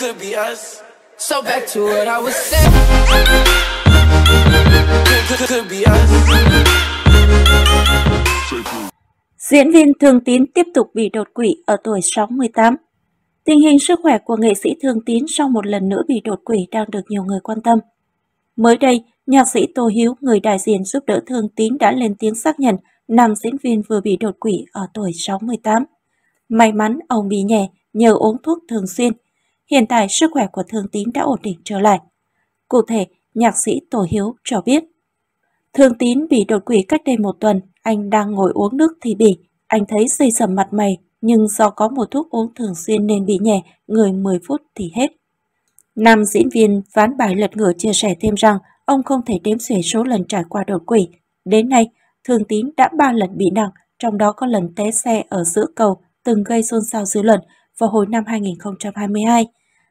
could be us. So back to what I was saying. Could, could be us. Diễn viên Thường Tín tiếp tục bị đột quỵ ở tuổi 68. Tình hình sức khỏe của nghệ sĩ Thường Tín sau một lần nữa bị đột quỵ đang được nhiều người quan tâm. Mới đây, nhạc sĩ Tô Hiếu, người đại diện giúp đỡ Thường Tín đã lên tiếng xác nhận nam diễn viên vừa bị đột quỵ ở tuổi 68. May mắn ông bị nhẹ nhờ uống thuốc thường xuyên Hiện tại sức khỏe của Thương Tín đã ổn định trở lại. Cụ thể, nhạc sĩ Tổ Hiếu cho biết. Thương Tín bị đột quỵ cách đây một tuần, anh đang ngồi uống nước thì bị. Anh thấy xây sầm mặt mày, nhưng do có một thuốc uống thường xuyên nên bị nhẹ, người 10 phút thì hết. Nam diễn viên ván bài lật ngửa chia sẻ thêm rằng ông không thể đếm xuể số lần trải qua đột quỵ. Đến nay, Thương Tín đã 3 lần bị nặng, trong đó có lần té xe ở giữa cầu từng gây xôn xao dư luận vào hồi năm 2022.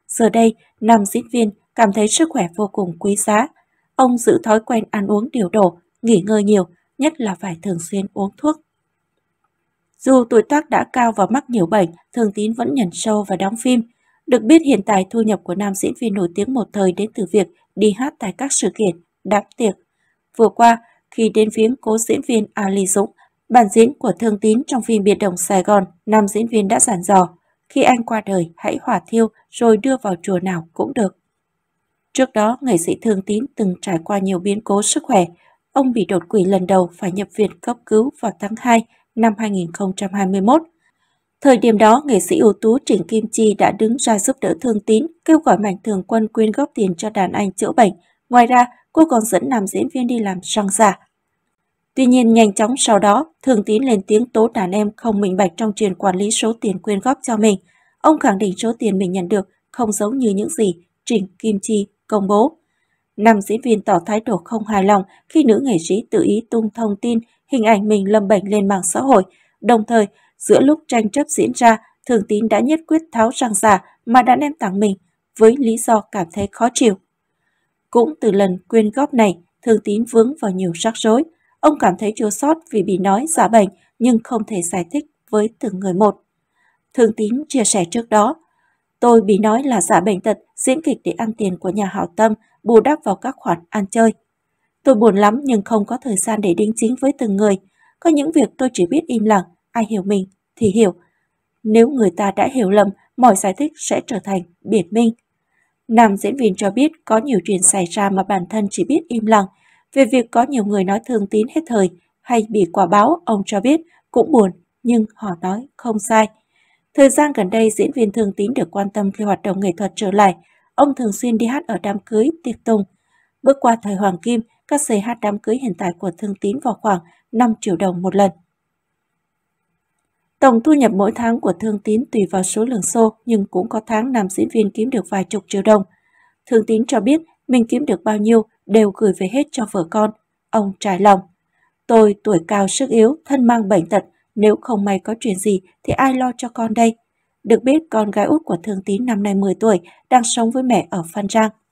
Giờ đây, nam diễn viên cảm thấy sức khỏe vô cùng quý giá. Ông giữ thói quen ăn uống điều độ, nghỉ ngơi nhiều, nhất là phải thường xuyên uống thuốc. Dù tuổi tác đã cao và mắc nhiều bệnh, Thường Tín vẫn nhận show và đóng phim. Được biết hiện tại thu nhập của nam diễn viên nổi tiếng một thời đến từ việc đi hát tại các sự kiện, đám tiệc. Vừa qua, khi đến viếng cố diễn viên Ali Dũng, bản diễn của Thương Tín trong phim Biệt động Sài Gòn, nam diễn viên đã giản dò. Khi anh qua đời, hãy hỏa thiêu rồi đưa vào chùa nào cũng được. Trước đó, nghệ sĩ Thương Tín từng trải qua nhiều biến cố sức khỏe. Ông bị đột quỵ lần đầu phải nhập viện cấp cứu vào tháng 2 năm 2021. Thời điểm đó, nghệ sĩ ưu tú Trịnh Kim Chi đã đứng ra giúp đỡ Thương Tín, kêu gọi mạnh thường quân quyên góp tiền cho đàn anh chữa bệnh. Ngoài ra, cô còn dẫn nam diễn viên đi làm răng giả Tuy nhiên nhanh chóng sau đó, Thường Tín lên tiếng tố đàn em không minh bạch trong chuyện quản lý số tiền quyên góp cho mình. Ông khẳng định số tiền mình nhận được không giống như những gì Trình Kim Chi công bố. Năm diễn viên tỏ thái độ không hài lòng khi nữ nghệ sĩ tự ý tung thông tin hình ảnh mình lâm bệnh lên mạng xã hội. Đồng thời, giữa lúc tranh chấp diễn ra, Thường Tín đã nhất quyết tháo răng giả mà đàn em tặng mình với lý do cảm thấy khó chịu. Cũng từ lần quyên góp này, Thường Tín vướng vào nhiều rắc rối. Ông cảm thấy chua sót vì bị nói giả bệnh nhưng không thể giải thích với từng người một. Thương Tín chia sẻ trước đó, tôi bị nói là giả bệnh tật, diễn kịch để ăn tiền của nhà hảo tâm, bù đắp vào các khoản ăn chơi. Tôi buồn lắm nhưng không có thời gian để đính chính với từng người. Có những việc tôi chỉ biết im lặng, ai hiểu mình thì hiểu. Nếu người ta đã hiểu lầm, mọi giải thích sẽ trở thành biện minh. Nam diễn viên cho biết có nhiều chuyện xảy ra mà bản thân chỉ biết im lặng, về việc có nhiều người nói thương tín hết thời hay bị quả báo, ông cho biết cũng buồn, nhưng họ nói không sai. Thời gian gần đây, diễn viên thương tín được quan tâm khi hoạt động nghệ thuật trở lại. Ông thường xuyên đi hát ở đám cưới, tiệc tùng. Bước qua thời hoàng kim, các giày hát đám cưới hiện tại của thương tín vào khoảng 5 triệu đồng một lần. Tổng thu nhập mỗi tháng của thương tín tùy vào số lượng xô, nhưng cũng có tháng nam diễn viên kiếm được vài chục triệu đồng. Thương tín cho biết mình kiếm được bao nhiêu đều gửi về hết cho vợ con. Ông trái lòng. Tôi tuổi cao sức yếu, thân mang bệnh tật, nếu không may có chuyện gì thì ai lo cho con đây? Được biết con gái út của Thương Tín năm nay 10 tuổi đang sống với mẹ ở Phan Giang.